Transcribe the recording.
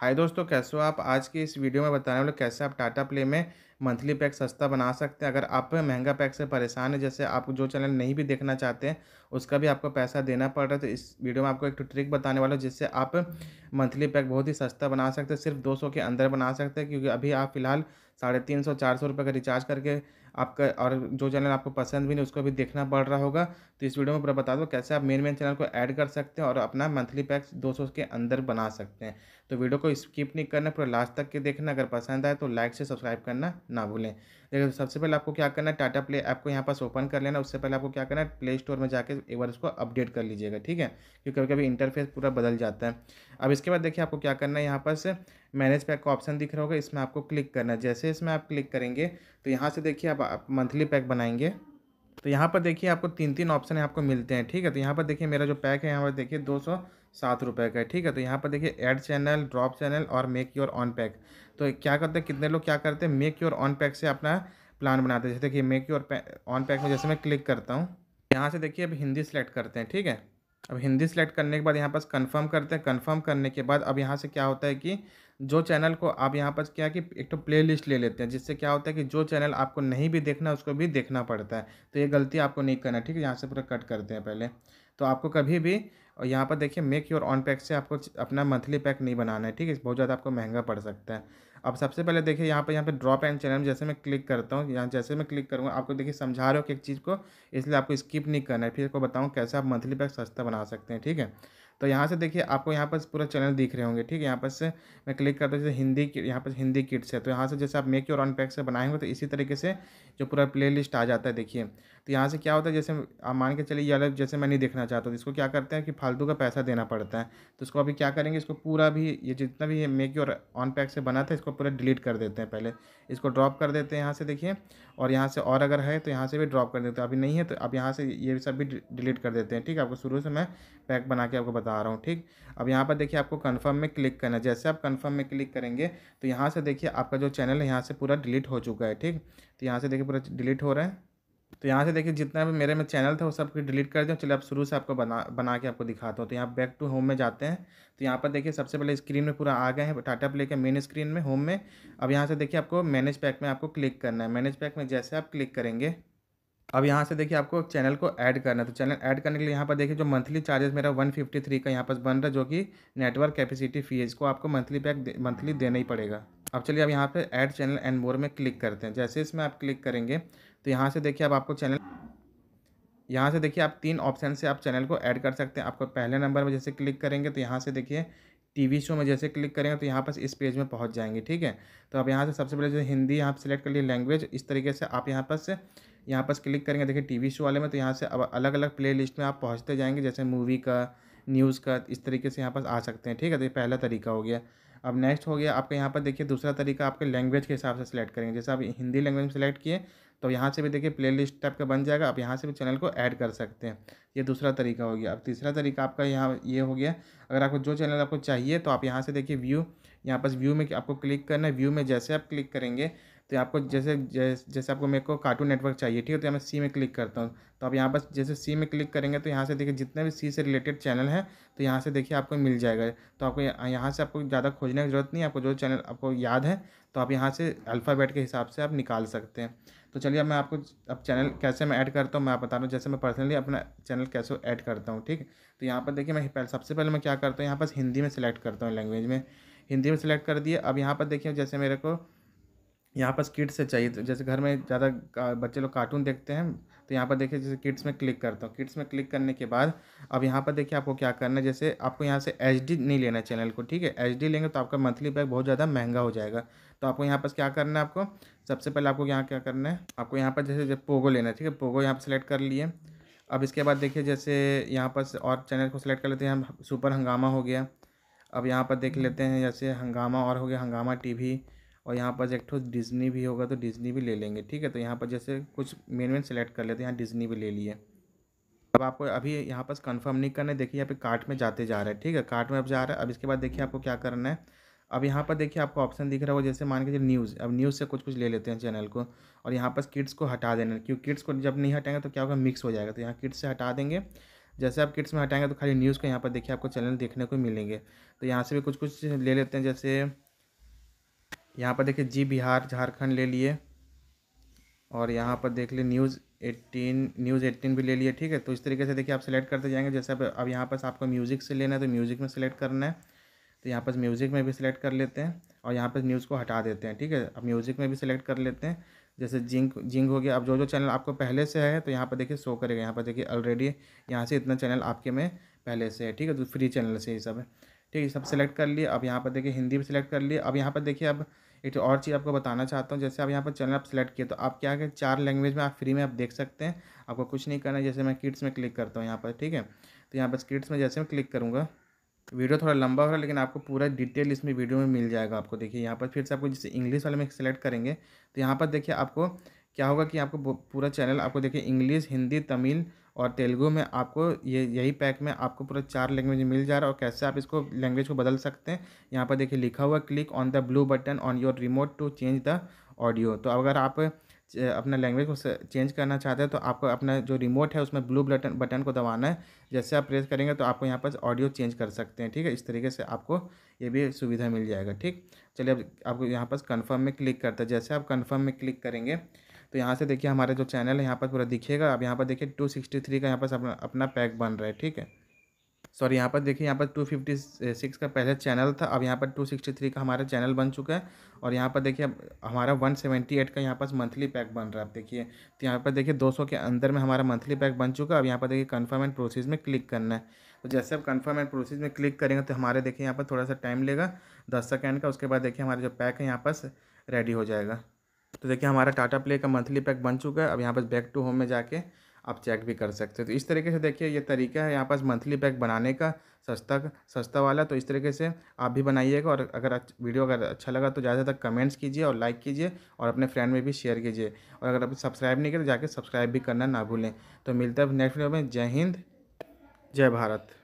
हाय दोस्तों कैसे हो आप आज की इस वीडियो में बताने वाले कैसे आप टाटा प्ले में मंथली पैक सस्ता बना सकते हैं अगर आप महंगा पैक से परेशान है जैसे आप जो चैनल नहीं भी देखना चाहते हैं उसका भी आपको पैसा देना पड़ रहा है तो इस वीडियो में आपको एक ट्रिक बताने वाला जिससे आप मंथली पैक बहुत ही सस्ता बना सकते हैं सिर्फ दो के अंदर बना सकते हैं क्योंकि अभी आप फिलहाल साढ़े तीन सौ चार सौ रुपये का रिचार्ज करके आपका और जो चैनल आपको पसंद भी नहीं उसको भी देखना पड़ रहा होगा तो इस वीडियो में पूरा बता दो कैसे आप मेन मेन चैनल को ऐड कर सकते हैं और अपना मंथली पैक्स दो के अंदर बना सकते हैं तो वीडियो को स्किप नहीं करना पूरा लास्ट तक के देखना अगर पसंद आए तो लाइक से सब्सक्राइब करना ना भूलें देखो सबसे पहले आपको क्या करना है टाटा प्ले ऐप को यहाँ पास ओपन कर लेना उससे पहले आपको क्या करना है प्ले स्टोर में जाकर एक बार उसको अपडेट कर लीजिएगा ठीक है क्योंकि कभी कभी इंटरफेस पूरा बदल जाता है अब इसके बाद देखिए आपको क्या करना है यहाँ पास मैनेज पैक का ऑप्शन दिख रहा होगा इसमें आपको क्लिक करना है जैसे इसमें आप क्लिक करेंगे तो यहाँ से देखिए आप मंथली पैक बनाएंगे तो यहाँ पर देखिए आपको तीन तीन ऑप्शन आपको मिलते हैं ठीक है तो यहाँ पर देखिए मेरा जो पैक है यहाँ पर देखिए दो सौ सात रुपये का है ठीक है तो यहाँ पर देखिए ऐड चैनल ड्रॉप चैनल और मेक योर ऑन पैक तो क्या करते हैं कितने लोग क्या करते हैं मेक योर ऑन पैक से अपना प्लान बनाते हैं जैसे देखिए मेक योर ऑन पैक में जैसे मैं क्लिक करता हूँ यहाँ से देखिए अब हिंदी सेलेक्ट करते हैं ठीक है अब हिंदी सेलेक्ट करने के बाद यहाँ पास कन्फर्म करते हैं कन्फर्म करने के बाद अब यहाँ से क्या होता है कि जो चैनल को आप यहाँ पर क्या कि एक तो प्ले लिस्ट ले लेते हैं जिससे क्या होता है कि जो चैनल आपको नहीं भी देखना उसको भी देखना पड़ता है तो ये गलती आपको नहीं करना ठीक है यहाँ से पूरा कट करते हैं पहले तो आपको कभी भी और यहाँ पर देखिए मेक योर ऑन पैक से आपको अपना मंथली पैक नहीं बनाना है ठीक है बहुत ज़्यादा आपको महंगा पड़ सकता है अब सबसे पहले देखिए यहाँ पर यहाँ पे ड्रॉप एंड चैनल जैसे मैं क्लिक करता हूँ यहाँ जैसे मैं क्लिक करूँगा आपको देखिए समझा रहे हो कि एक चीज़ को इसलिए आपको स्किप नहीं करना है फिर आपको बताऊँ कैसे आप मंथली पैक सस्ता बना सकते हैं ठीक है तो यहाँ से देखिए आपको यहाँ पर पूरा चैनल दिख रहे होंगे ठीक है यहाँ पर से मैं क्लिक करता हूँ जैसे हिंदी यहाँ पर हिंदी किट्स है तो यहाँ से जैसे आप मेक योर ऑन पैक से बनाएंगे तो इसी तरीके से जो पूरा प्ले लिस्ट आ जाता है देखिए तो यहाँ से क्या होता है जैसे आप मान के चलिए ये अलग जैसे मैं नहीं देखना चाहता तो इसको क्या करते हैं कि फालतू का पैसा देना पड़ता है तो इसको अभी क्या करेंगे इसको पूरा भी ये जितना भी ये मेक और ऑन पैक से बना था इसको पूरा डिलीट कर देते हैं पहले इसको ड्रॉप कर देते हैं यहाँ से देखिए और यहाँ से और अगर है तो यहाँ से भी ड्रॉप कर देते हैं अभी नहीं है तो अब यहाँ से ये सब भी डिलीट कर देते हैं ठीक है आपको शुरू से मैं पैक बना के आपको बता रहा हूँ ठीक अब यहाँ पर देखिए आपको कन्फर्म में क्लिक करना है जैसे आप कन्फर्म में क्लिक करेंगे तो यहाँ से देखिए आपका जो चैनल है यहाँ से पूरा डिलीट हो चुका है ठीक तो यहाँ से देखिए पूरा डिलीट हो रहा है तो यहाँ से देखिए जितना भी मेरे में चैनल था वो सब डिलीट कर दें चलिए आप शुरू से आपको बना बना के आपको दिखाता हूँ तो यहाँ बैक टू होम में जाते हैं तो यहाँ पर देखिए सबसे पहले स्क्रीन में पूरा आ गए हैं टाटा प्ले के मेन स्क्रीन में होम में अब यहाँ से देखिए आपको मैनेज पैक में आपको क्लिक करना है मैनेज पैक में जैसे आप क्लिक करेंगे अब यहाँ से देखिए आपको चैनल को ऐड करना है तो चैनल ऐड करने के लिए यहाँ पर देखिए जो मंथली चार्जेस मेरा वन फिफ्टी थ्री का यहाँ पर बन रहा है जो कि नेटवर्क कैपेसिटी फी है इसको आपको मंथली पैक मंथली देना ही पड़ेगा अब चलिए अब यहाँ पे ऐड चैनल एंड मोर में क्लिक करते हैं जैसे इसमें आप क्लिक करेंगे तो यहाँ से देखिए अब आपको चैनल यहाँ से देखिए आप तीन ऑप्शन से आप चैनल को ऐड कर सकते हैं आपको पहले नंबर में जैसे क्लिक करेंगे तो यहाँ से देखिए टीवी शो में जैसे क्लिक करेंगे तो यहाँ पर इस पेज में पहुँच जाएंगे ठीक है तो अब यहाँ से सबसे पहले जो हिंदी यहाँ पर सिलेक्ट कर लिए लैंग्वेज इस तरीके से आप यहाँ पर से यहाँ पर क्लिक करेंगे देखिए टीवी शो वाले में तो यहाँ से अब अलग अलग प्ले लिस्ट में आप पहुँचते जाएंगे जैसे मूवी का न्यूज़ का इस तरीके से यहाँ पर आ सकते हैं ठीक है तो ये पहला तरीका हो गया अब नेक्स्ट हो गया आपके यहाँ पर देखिए दूसरा तरीका आपके लैंग्वेज के हिसाब से सिलेक्ट करेंगे जैसे आप हिंदी लैंग्वेज में सिलेक्ट किए तो यहाँ से भी देखिए प्ले लिस्ट टाइप का बन जाएगा आप यहाँ से भी चैनल को ऐड कर सकते हैं ये दूसरा तरीका हो गया अब तीसरा तरीका आपका यहाँ ये हो गया अगर आपको जो चैनल आपको चाहिए तो आप यहाँ से देखिए व्यू यहाँ पास व्यू में आपको क्लिक करना है व्यू में जैसे आप क्लिक करेंगे तो आपको जैसे जैसे जैसे आपको मेरे को कार्टून नेटवर्क चाहिए ठीक है तो मैं सी में क्लिक करता हूँ तो आप यहाँ पर जैसे सी में क्लिक करेंगे तो यहाँ से देखिए जितने भी सी से रिलेटेड चैनल हैं तो यहाँ से देखिए आपको मिल जाएगा तो आपको यहाँ से आपको ज़्यादा खोजने की ज़रूरत नहीं है आपको जो चैनल आपको याद है तो आप यहाँ से अल्फ़ाबेट के हिसाब से आप निकाल सकते हैं तो चलिए अब मैं आपको अब चैनल कैसे मैं ऐड करता हूँ मैं आप बता रहा हूँ जैसे मैं पर्सनली अपना चैनल कैसे ऐड करता हूँ ठीक तो यहाँ पर देखिए मैं पहले सबसे पहले मैं क्या करता हूँ यहाँ पर हिंदी में सेलेक्ट करता हूँ लैंग्वेज में हिंदी में सिलेक्ट कर दिए अब यहाँ पर देखिए जैसे मेरे को यहाँ पर किड्स से चाहिए तो जैसे घर में ज़्यादा बच्चे लोग कार्टून देखते हैं तो यहाँ पर देखिए जैसे किड्स में क्लिक करता हूँ किड्स में क्लिक करने के बाद अब यहाँ पर देखिए आपको क्या करना है जैसे आपको यहाँ से एच नहीं लेना है चैनल को ठीक है एच लेंगे तो आपका मंथली पैक बहुत ज़्यादा महंगा हो जाएगा तो आपको यहाँ पर क्या करना है आपको सबसे पहले आपको यहाँ क्या करना है आपको यहाँ पर जैसे पोगो लेना है ठीक है पोगो यहाँ पर सेलेक्ट कर लिए अब इसके बाद देखिए जैसे यहाँ पर और चैनल को सिलेक्ट कर लेते हैं सुपर हंगामा हो गया अब यहाँ पर देख लेते हैं जैसे हंगामा और हो गया हंगामा टीवी और यहाँ पर एक डिज़नी भी होगा तो डिज़नी भी ले लेंगे ठीक है तो यहाँ पर जैसे कुछ मेन मेन सेलेक्ट कर लेते हैं यहाँ डिज़नी भी ले लिए अब आपको अभी यहाँ पर कंफर्म नहीं करना है देखिए यहाँ पे कार्ट में जाते जा रहा है ठीक है कार्ट में अब जा रहा है अब इसके बाद देखिए आपको क्या करना है अब यहाँ पर देखिए आपको ऑप्शन दिख रहा है वो जैसे मान के चलिए न्यूज़ अब न्यूज़ से कुछ कुछ ले लेते हैं चैनल को और यहाँ पर किड्स को हटा देना क्योंकि किड्स को जब नहीं हटाएंगे तो क्या होगा मिक्स हो जाएगा तो यहाँ किड्स से हटा देंगे जैसे आप किड्स में हटाएंगे तो खाली न्यूज़ को यहाँ पर देखिए आपको चैनल देखने को मिलेंगे तो यहाँ से भी कुछ कुछ ले लेते हैं जैसे यहाँ पर देखिए जी बिहार झारखंड ले लिए और यहाँ पर देख लिए न्यूज़ एट्टीन न्यूज़ एट्टीन भी ले लिए ठीक है तो इस तरीके से देखिए आप सेलेक्ट करते जाएंगे जैसे अब अब यहाँ पर आपको म्यूज़िक से लेना है तो म्यूज़िक में सेलेक्ट करना है तो यहाँ पर म्यूज़िक में भी सिलेक्ट कर लेते हैं और यहाँ पर न्यूज़ को हटा देते हैं ठीक है अब म्यूज़िक में भी सिलेक्ट कर लेते हैं जैसे जिंक जिंक हो गया अब जो जो चैनल आपको पहले से है तो यहाँ पर देखिए शो करेगा यहाँ पर देखिए ऑलरेडी यहाँ से इतना चैनल आपके में पहले से है ठीक है तो फ्री चैनल से ये सब है ठीक है सब सेलेक्ट कर लिए अब यहाँ पर देखिए हिंदी भी सिलेक्ट कर लिए अब यहाँ पर देखिए अब एक और चीज़ आपको बताना चाहता हूँ जैसे आप यहाँ पर चैनल आप सेलेक्ट किए तो आप क्या है चार लैंग्वेज में आप फ्री में आप देख सकते हैं आपको कुछ नहीं करना है जैसे मैं किड्स में क्लिक करता हूँ यहाँ पर ठीक है तो यहाँ पर किड्स में जैसे मैं क्लिक करूँगा वीडियो थोड़ा लंबा हो रहा है लेकिन आपको पूरा डिटेल इसमें वीडियो में मिल जाएगा आपको देखिए यहाँ पर फिर से आपको जैसे इंग्लिश वाले में सेलेक्ट करेंगे तो यहाँ पर देखिए आपको क्या होगा कि आपको पूरा चैनल आपको देखिए इंग्लिश हिंदी तमिल और तेलुगु में आपको ये यही पैक में आपको पूरा चार लैंग्वेज मिल जा रहा है और कैसे आप इसको लैंग्वेज को बदल सकते हैं यहाँ पर देखिए लिखा हुआ click on the blue button on your remote to change the audio तो अगर आप अपना लैंग्वेज को चेंज करना चाहते हैं तो आपको अपना जो रिमोट है उसमें ब्लू बटन बटन को दबाना है जैसे आप प्रेस करेंगे तो आपको यहाँ पर ऑडियो चेंज कर सकते हैं ठीक है इस तरीके से आपको ये भी सुविधा मिल जाएगा ठीक चलिए अब आपको यहाँ पर कन्फर्म में क्लिक करता है जैसे आप कन्फर्म में क्लिक करेंगे तो यहाँ से देखिए हमारा जो चैनल है यहाँ पर पूरा दिखेगा अब यहाँ पर देखिए टू सिक्सटी थ्री का यहाँ पर अपना अपना पैक बन रहा है ठीक है सॉरी यहाँ पर देखिए यहाँ पर टू फिफ्टी सिक्स का पहले चैनल था अब यहाँ पर टू सिक्सटी थ्री का हमारा चैनल बन चुका है और यहाँ पर देखिए हमारा वन सेवेंटी एट का यहाँ पर मंथली पैक बन रहा है आप देखिए तो यहाँ पर देखिए दो सौ के अंदर में हमारा मंथली पैक बन चुका है अब यहाँ पर देखिए कन्फर्म एंड प्रोसेस में क्लिक करना है तो जैसे आप कन्फर्म एंड प्रोसेस में क्लिक करेंगे तो हमारे देखिए यहाँ पर थोड़ा सा टाइम लेगा दस सेकेंड का उसके बाद देखिए हमारा जो पैक है यहाँ पर रेडी हो जाएगा तो देखिए हमारा टाटा प्ले का मंथली पैक बन चुका है अब यहाँ पर बैक टू होम में जाके आप चेक भी कर सकते हो तो इस तरीके से देखिए ये तरीका है यहाँ पास मंथली पैक बनाने का सस्ता सस्ता वाला तो इस तरीके से आप भी बनाइएगा और अगर वीडियो अगर अच्छा लगा तो ज़्यादा तक कमेंट्स कीजिए और लाइक कीजिए और अपने फ्रेंड में भी शेयर कीजिए और अगर आप सब्सक्राइब नहीं करें तो जाके सब्सक्राइब भी करना ना भूलें तो मिलता है नेक्स्ट वीडियो में जय हिंद जय भारत